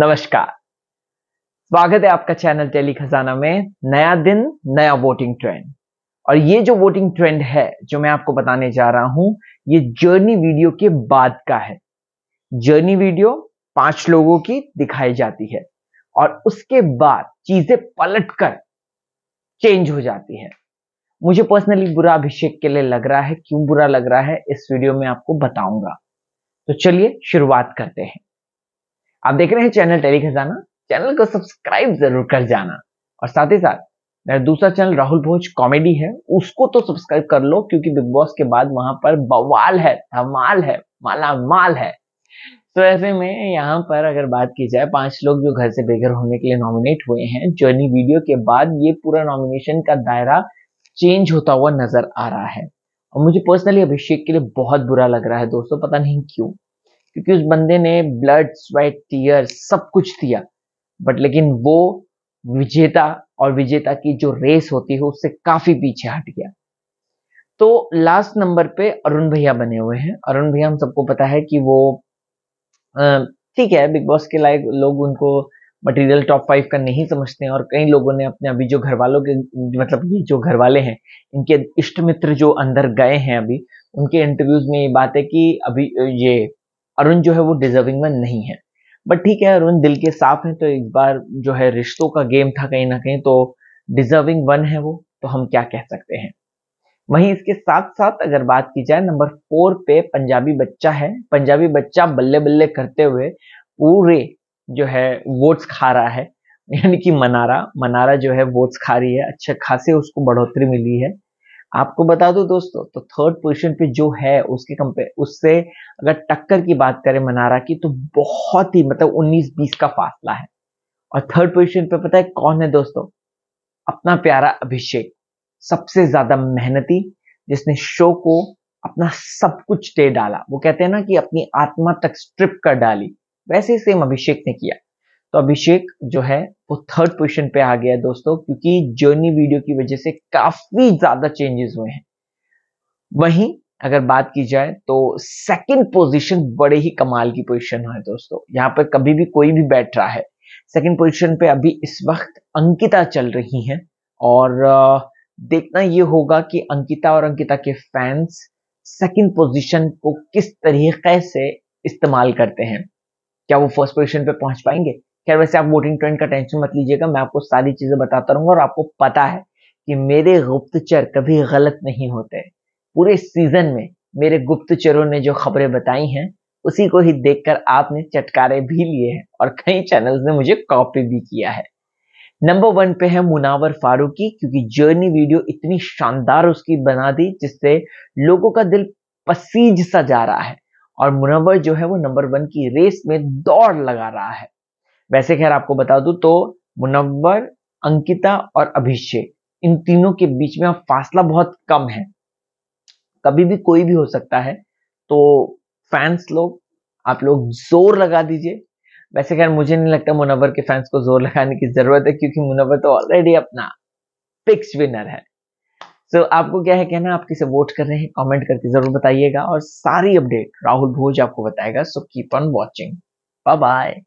नमस्कार स्वागत है आपका चैनल टेली खजाना में नया दिन नया वोटिंग ट्रेंड और ये जो वोटिंग ट्रेंड है जो मैं आपको बताने जा रहा हूं ये जर्नी वीडियो के बाद का है जर्नी वीडियो पांच लोगों की दिखाई जाती है और उसके बाद चीजें पलट कर चेंज हो जाती है मुझे पर्सनली बुरा अभिषेक के लिए लग रहा है क्यों बुरा लग रहा है इस वीडियो में आपको बताऊंगा तो चलिए शुरुआत करते हैं आप देख रहे हैं चैनल टेली खजाना चैनल को सब्सक्राइब जरूर कर जाना और साथ ही साथ मेरा दूसरा चैनल राहुल भोज कॉमेडी है उसको तो सब्सक्राइब कर लो क्योंकि बिग बॉस के बाद वहां पर बवाल है धमाल है माला माल है तो ऐसे में यहाँ पर अगर बात की जाए पांच लोग जो घर से बेघर होने के लिए नॉमिनेट हुए हैं जर्नी वीडियो के बाद ये पूरा नॉमिनेशन का दायरा चेंज होता हुआ नजर आ रहा है और मुझे पर्सनली अभिषेक के लिए बहुत बुरा लग रहा है दोस्तों पता नहीं क्यों क्योंकि उस बंदे ने ब्लड स्वेट टीयर सब कुछ दिया बट लेकिन वो विजेता और विजेता की जो रेस होती है हो, उससे काफी पीछे हट गया तो लास्ट नंबर पे अरुण भैया बने हुए हैं अरुण भैया हम सबको पता है कि वो ठीक है बिग बॉस के लायक लोग उनको मटेरियल टॉप फाइव का नहीं समझते हैं और कई लोगों ने अपने अभी जो घर वालों के मतलब ये जो घर वाले हैं इनके इष्ट मित्र जो अंदर गए हैं अभी उनके इंटरव्यूज में ये बात है कि अभी ये अरुण जो है वो डिजर्विंग में नहीं है बट ठीक है अरुण दिल के साफ है तो एक बार जो है रिश्तों का गेम था कहीं ना कहीं तो डिजर्विंग वन है वो तो हम क्या कह सकते हैं वहीं इसके साथ साथ अगर बात की जाए नंबर फोर पे पंजाबी बच्चा है पंजाबी बच्चा बल्ले बल्ले करते हुए पूरे जो है वोट्स खा रहा है यानी कि मनारा मनारा जो है वोट्स खा रही है अच्छे खासे उसको बढ़ोतरी मिली है आपको बता दो दोस्तों तो थर्ड पोजीशन पे जो है उसके कंपेयर उससे अगर टक्कर की बात करें मनारा की तो बहुत ही मतलब 19-20 का फासला है और थर्ड पोजीशन पे पता है कौन है दोस्तों अपना प्यारा अभिषेक सबसे ज्यादा मेहनती जिसने शो को अपना सब कुछ दे डाला वो कहते हैं ना कि अपनी आत्मा तक स्ट्रिप कर डाली वैसे सेम अभिषेक ने किया तो अभिषेक जो है वो थर्ड पोजिशन पे आ गया है दोस्तों क्योंकि जर्नी वीडियो की वजह से काफी ज्यादा चेंजेस हुए हैं वहीं अगर बात की जाए तो सेकंड पोजीशन बड़े ही कमाल की पोजीशन है दोस्तों यहाँ पर कभी भी कोई भी बैठ रहा है सेकंड पोजीशन पे अभी इस वक्त अंकिता चल रही हैं और देखना ये होगा कि अंकिता और अंकिता के फैंस सेकंड पोजीशन को किस तरीके से इस्तेमाल करते हैं क्या वो फर्स्ट पोजीशन पे पहुंच पाएंगे खैर वैसे आप वोटिंग ट्रेंड का टेंशन मत लीजिएगा मैं आपको सारी चीजें बताता रहूंगा और आपको पता है कि मेरे गुप्तचर कभी गलत नहीं होते पूरे सीजन में मेरे गुप्तचरों ने जो खबरें बताई हैं उसी को ही देखकर आपने चटकारे भी लिए हैं और कई चैनल्स ने मुझे कॉपी भी किया है नंबर वन पे है मुनावर फारूकी क्योंकि जर्नी वीडियो इतनी शानदार उसकी बना दी जिससे लोगों का दिल पसीज सा जा रहा है और मुनावर जो है वो नंबर वन की रेस में दौड़ लगा रहा है वैसे खैर आपको बता दूं तो मुनव्वर अंकिता और अभिषेक इन तीनों के बीच में फासला बहुत कम है कभी भी कोई भी हो सकता है तो फैंस लोग आप लोग जोर लगा दीजिए वैसे खैर मुझे नहीं लगता मुनव्वर के फैंस को जोर लगाने की जरूरत है क्योंकि मुनव्वर तो ऑलरेडी अपना फिक्स विनर है सो so, आपको क्या है कहना आप किसे वोट कर रहे हैं कमेंट करके जरूर बताइएगा और सारी अपडेट राहुल भोज आपको बताएगा so keep on watching bye bye